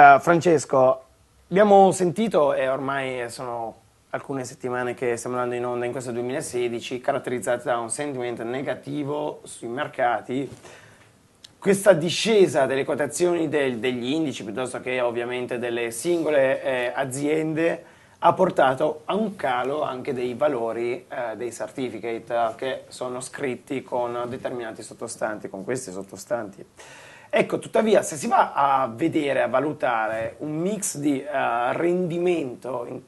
Eh, Francesco, abbiamo sentito e ormai sono alcune settimane che stiamo andando in onda in questo 2016, caratterizzata da un sentimento negativo sui mercati, questa discesa delle quotazioni del, degli indici piuttosto che ovviamente delle singole eh, aziende ha portato a un calo anche dei valori eh, dei certificate eh, che sono scritti con determinati sottostanti, con questi sottostanti. Ecco, tuttavia, se si va a vedere, a valutare un mix di uh, rendimento in,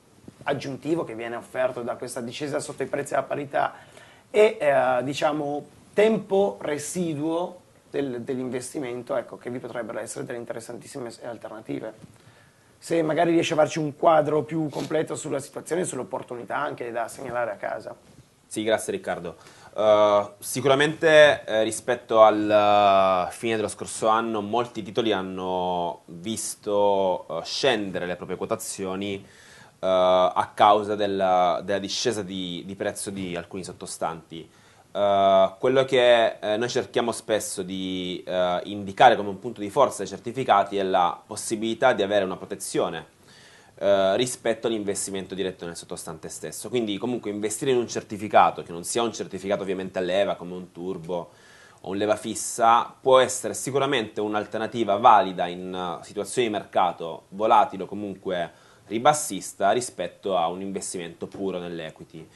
aggiuntivo che viene offerto da questa discesa sotto i prezzi alla parità e uh, diciamo tempo residuo del, dell'investimento, ecco che vi potrebbero essere delle interessantissime alternative. Se magari riesce a farci un quadro più completo sulla situazione e sull'opportunità anche da segnalare a casa. Sì, grazie Riccardo. Eh, sicuramente eh, rispetto al eh, fine dello scorso anno molti titoli hanno visto uh, scendere le proprie quotazioni a causa della, della discesa di, di, prezzo di alcuni sottostanti. quello che noi cerchiamo spesso di indicare come un punto di forza dei certificati è la possibilità di avere una protezione eh, rispetto all'investimento diretto nel sottostante stesso. Quindi comunque investire in un certificato, che non sia un certificato ovviamente a leva come un turbo o un leva fissa, può essere sicuramente un'alternativa valida in eh, situazioni di mercato volatile o comunque ribassista rispetto a un investimento puro nell'equity.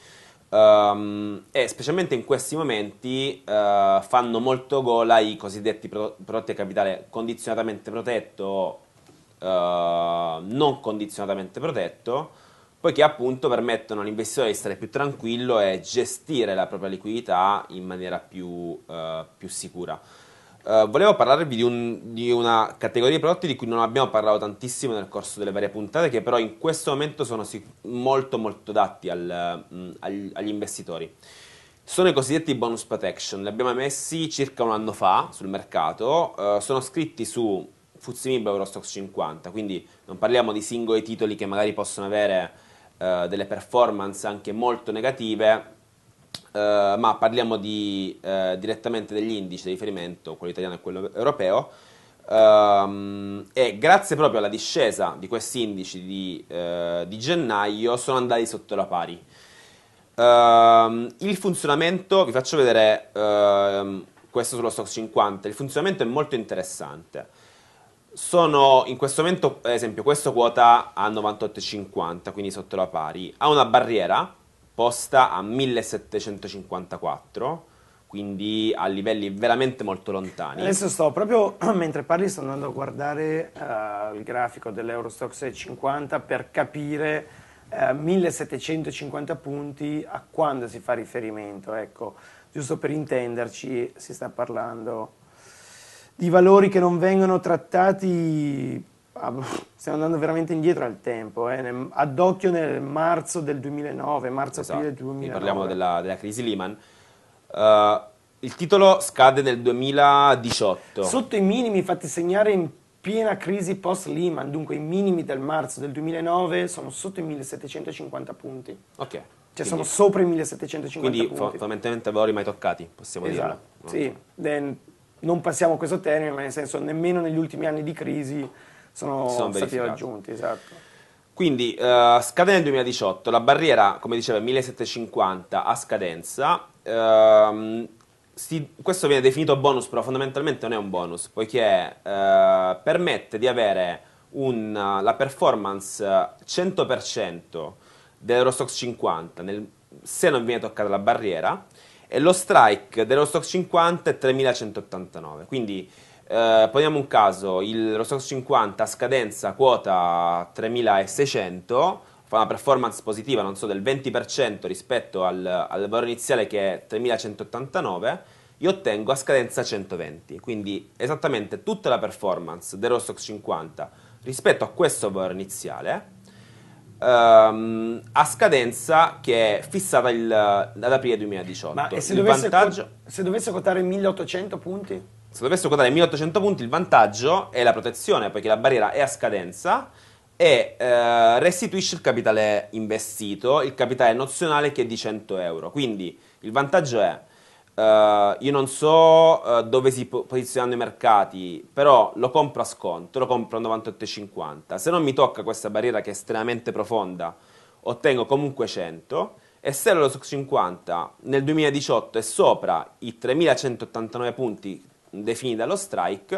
Um, e specialmente in questi momenti uh, fanno molto gola i cosiddetti prodotti a capitale condizionatamente protetto eh, non condizionatamente protetto, poiché appunto permettono all'investitore di stare più tranquillo e gestire la propria liquidità in maniera più, eh, più sicura. Uh, volevo parlarvi di, un, di, una categoria di prodotti di cui non abbiamo parlato tantissimo nel corso delle varie puntate, che però in questo momento sono sic- molto molto dati al, mh, mm, agli investitori. Sono i cosiddetti bonus protection, li abbiamo emessi circa un anno fa sul mercato, uh, sono scritti su FTSE Eurostox 50, quindi non parliamo di singoli titoli che magari possono avere eh, delle performance anche molto negative, eh, ma parliamo di, eh, direttamente degli indici di riferimento, quello italiano e quello europeo, ehm, e grazie proprio alla discesa di questi indici di, eh, di gennaio sono andati sotto la pari. Ehm, il funzionamento, vi faccio vedere ehm, questo sullo stock 50, il funzionamento è molto interessante sono in questo momento, ad esempio, questo quota a 98,50, quindi sotto la pari, ha una barriera posta a 1754, quindi a livelli veramente molto lontani. Adesso sto proprio, mentre parli, sto andando a guardare uh, il grafico dell'Eurostox 50 per capire uh, eh, 1750 punti a quando si fa riferimento, ecco, giusto per intenderci si sta parlando di valori che non vengono trattati, ah, stiamo andando veramente indietro al tempo, eh, ad occhio nel marzo del 2009, marzo-aprile esatto. del 2009. Parliamo della, della crisi Lehman. Uh, il titolo scade nel 2018. Sotto i minimi fatti segnare in piena crisi post-Lehman, dunque i minimi del marzo del 2009 sono sotto i 1750 punti. Ok. Cioè quindi, sono sopra i 1750 quindi, punti. Quindi fondamentalmente valori mai toccati, possiamo esatto. dirlo. Sì, Then, non passiamo questo termine, ma nel senso nemmeno negli ultimi anni di crisi sono, sono stati raggiunti. Esatto. Quindi uh, scade nel 2018, la barriera, come diceva, è 1750 a scadenza. Uh, si, questo viene definito bonus, però fondamentalmente non è un bonus, poiché uh, permette di avere un, la performance 100% dell'Eurostox 50 nel, se non viene toccata la barriera e lo strike dello stock 50 è 3189. Quindi eh, poniamo un caso, il stock 50 a scadenza quota 3600, fa una performance positiva, non so, del 20% rispetto al, al valore iniziale che è 3189, io ottengo a scadenza 120, quindi esattamente tutta la performance dello stock 50 rispetto a questo valore iniziale ehm, a scadenza che è fissata il, ad aprile 2018. Ma e se, dovesse vantaggio... co- se dovesse cotare 1800 punti? Se dovesse quotare 1800 punti il vantaggio è la protezione, poiché la barriera è a scadenza e eh, restituisce il capitale investito, il capitale nozionale che è di 100 euro. Quindi il vantaggio è Uh, io non so uh, dove si posizionano i mercati, però lo compro a sconto, lo compro a 98,50. Se non mi tocca questa barriera che è estremamente profonda, ottengo comunque 100 e se lo 50 nel 2018 è sopra i 3189 punti definiti dallo strike,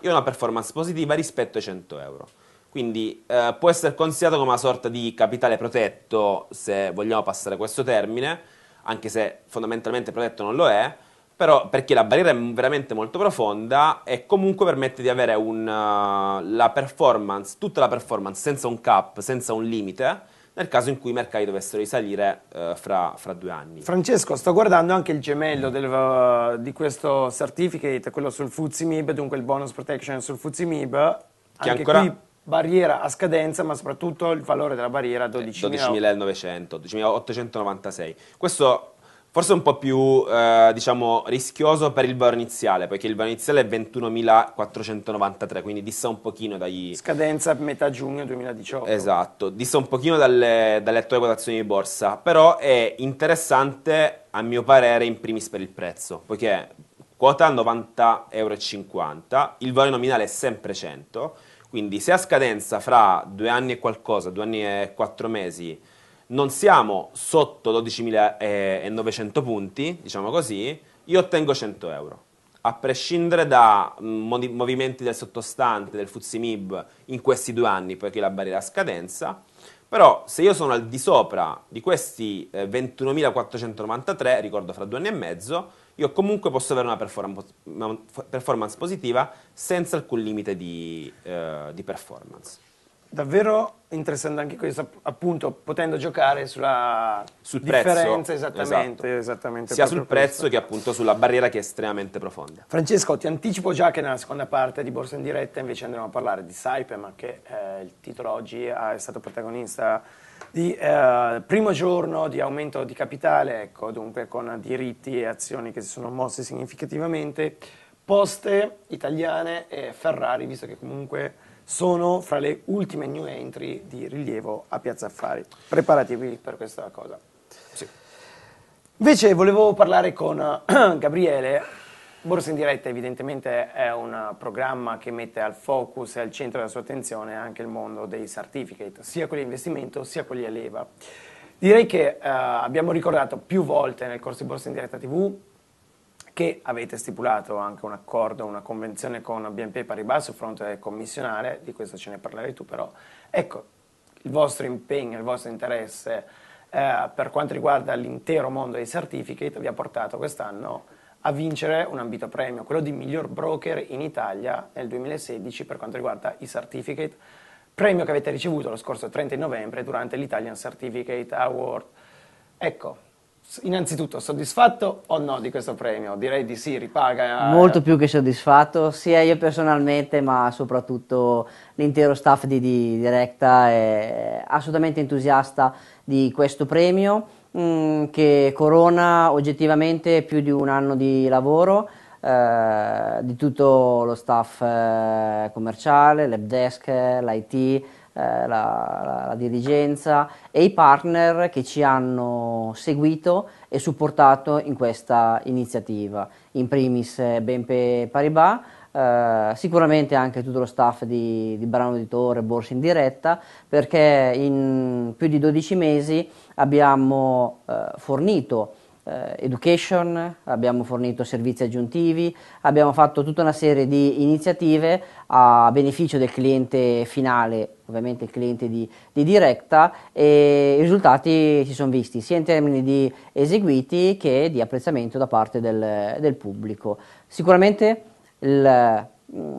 io ho una performance positiva rispetto ai 100 euro. Quindi uh, può essere considerato come una sorta di capitale protetto, se vogliamo passare questo termine, anche se fondamentalmente protetto non lo è, però perché la barriera è veramente molto profonda e comunque permette di avere un, uh, la performance, tutta la performance senza un cap, senza un limite, nel caso in cui i mercati dovessero risalire uh, fra, fra, due anni. Francesco, sto guardando anche il gemello del, uh, di questo certificate, quello sul Fuzzi MIB, dunque il bonus protection sul Fuzzi MIB. Che anche ancora... qui barriera a scadenza, ma soprattutto il valore della barriera 12.900, 12.896. Eh, Questo forse è un po' più eh, diciamo, rischioso per il valore iniziale, perché il valore iniziale è 21.493, quindi dissa un pochino dagli... Scadenza metà giugno 2018. Esatto, dissa un pochino dalle, dalle attuali quotazioni di borsa, però è interessante a mio parere in primis per il prezzo, poiché quota 90,50 euro, il valore nominale è sempre 100 quindi se a scadenza fra due anni e qualcosa, due anni e quattro mesi, non siamo sotto 12.900 punti, diciamo così, io ottengo 100 euro. A prescindere da mm, movimenti del sottostante, del FUZIMIB in questi due anni, poiché la barriera a scadenza, però se io sono al di sopra di questi 21.493, eh, ricordo fra due anni e mezzo, io comunque posso avere una performance, performance positiva senza alcun limite di, eh, di performance davvero interessante anche questo, appunto, potendo giocare sulla sul differenza, esattamente, esatto. esattamente sia sul prezzo questo. che appunto sulla barriera che è estremamente profonda. Francesco, ti anticipo già che nella seconda parte di Borsa in diretta invece andremo a parlare di Saipem, che eh, il titolo oggi ah, è stato protagonista di eh, primo giorno di aumento di capitale, ecco, dunque con diritti e azioni che si sono mosse significativamente, Poste italiane e Ferrari, visto che comunque sono fra le ultime new entry di rilievo a Piazza Affari. Preparatevi per questa cosa. Sì. Invece volevo parlare con eh, Gabriele. Borsa in diretta evidentemente è un programma che mette al focus e al centro della sua attenzione anche il mondo dei certificate, sia quelli di investimento sia quelli a leva. Direi che eh, abbiamo ricordato più volte nel corso di Borsa in diretta TV che avete stipulato anche un accordo, una convenzione con BNP Paribas sul fronte commissionale, di questo ce ne parlerai tu però. Ecco, il vostro impegno, il vostro interesse eh, per quanto riguarda l'intero mondo dei certificate vi ha portato quest'anno a vincere un ambito premio, quello di miglior broker in Italia nel 2016 per quanto riguarda i certificate, premio che avete ricevuto lo scorso 30 novembre durante l'Italian Certificate Award. Ecco, Innanzitutto, soddisfatto o no di questo premio? Direi di sì, ripaga. Eh. Molto più che soddisfatto, sia io personalmente, ma soprattutto l'intero staff di, di Directa è assolutamente entusiasta di questo premio mh, mm, che corona oggettivamente più di un anno di lavoro. Eh, di tutto lo staff eh, commerciale, l'App Desk, l'IT, eh, la, la, la dirigenza e i partner che ci hanno seguito e supportato in questa iniziativa, in primis eh, BNP Paribas, Uh, sicuramente anche tutto lo staff di, di Brano Editore, Borsa in Diretta, perché in più di 12 mesi abbiamo uh, fornito education, abbiamo fornito servizi aggiuntivi, abbiamo fatto tutta una serie di iniziative a beneficio del cliente finale ovviamente cliente di, di Directa e i risultati si sono visti sia in termini di eseguiti che di apprezzamento da parte del, del pubblico. Sicuramente il,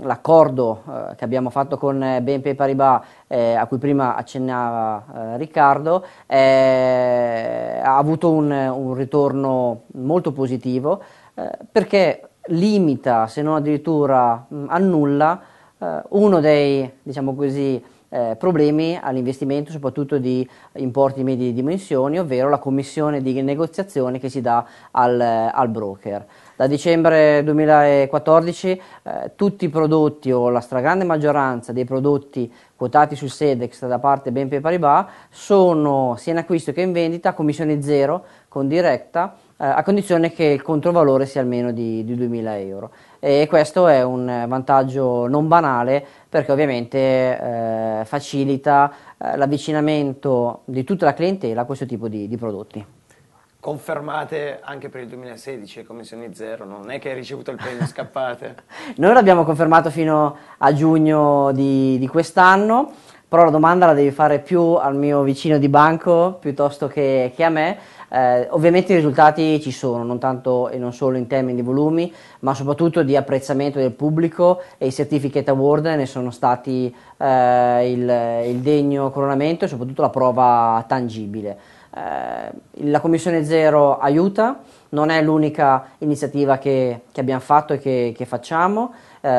l'accordo eh, che abbiamo fatto con BNP Paribas, eh, a cui prima accennava eh, Riccardo, eh, ha avuto un, un, ritorno molto positivo eh, perché limita, se non addirittura mh, mm, annulla, eh, uno dei diciamo così, eh, problemi all'investimento soprattutto di importi medi di dimensioni, ovvero la commissione di negoziazione che si dà al, al broker. Da dicembre 2014 eh, tutti i prodotti o la stragrande maggioranza dei prodotti quotati sul SEDEX da parte BNP Paribas sono sia in acquisto che in vendita a commissione zero con diretta eh, a condizione che il controvalore sia almeno di, di 2000 euro e questo è un vantaggio non banale perché ovviamente eh, facilita eh, l'avvicinamento di tutta la clientela a questo tipo di, di prodotti confermate anche per il 2016 commissioni zero, non è che hai ricevuto il premio scappate. Noi l'abbiamo confermato fino a giugno di, di quest'anno, però la domanda la devi fare più al mio vicino di banco piuttosto che, che a me. Eh, ovviamente i risultati ci sono, non tanto e non solo in termini di volumi, ma soprattutto di apprezzamento del pubblico e i certificate award ne sono stati eh, il, il degno coronamento e soprattutto la prova tangibile. Eh, la Commissione Zero aiuta, non è l'unica iniziativa che, che abbiamo fatto e che, che facciamo. Eh,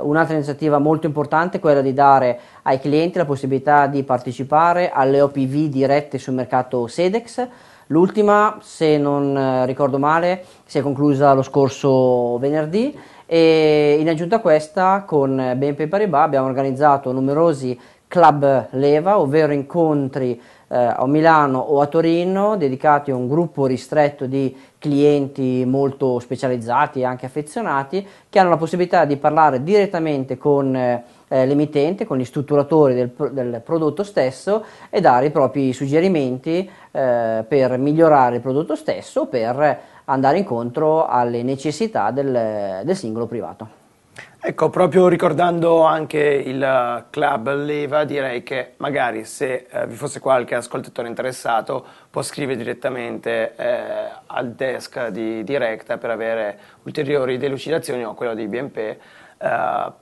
un'altra iniziativa molto importante è quella di dare ai clienti la possibilità di partecipare alle OPV dirette sul mercato Sedex. L'ultima, se non eh, ricordo male, si è conclusa lo scorso venerdì e in aggiunta a questa con BNP Paribas abbiamo organizzato numerosi club leva, ovvero incontri eh, a Milano o a Torino dedicati a un gruppo ristretto di clienti molto specializzati e anche affezionati che hanno la possibilità di parlare direttamente con eh, l'emittente, con gli strutturatori del, del, prodotto stesso e dare i propri suggerimenti eh, per migliorare il prodotto stesso, per andare incontro alle necessità del, del singolo privato. Ecco, proprio ricordando anche il eh, club Leva, direi che magari se eh, vi fosse qualche ascoltatore interessato può scrivere direttamente eh, al desk di Directa per avere ulteriori delucidazioni o quello di BNP eh,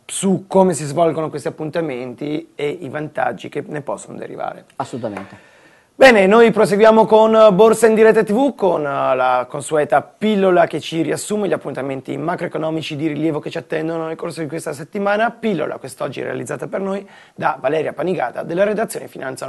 su come si svolgono questi appuntamenti e i vantaggi che ne possono derivare. Assolutamente. Bene, noi proseguiamo con Borsa in diretta TV con eh, la consueta pillola che ci riassume gli appuntamenti macroeconomici di rilievo che ci attendono nel corso di questa settimana. Pillola quest'oggi realizzata per noi da Valeria Panigata della redazione Finanza.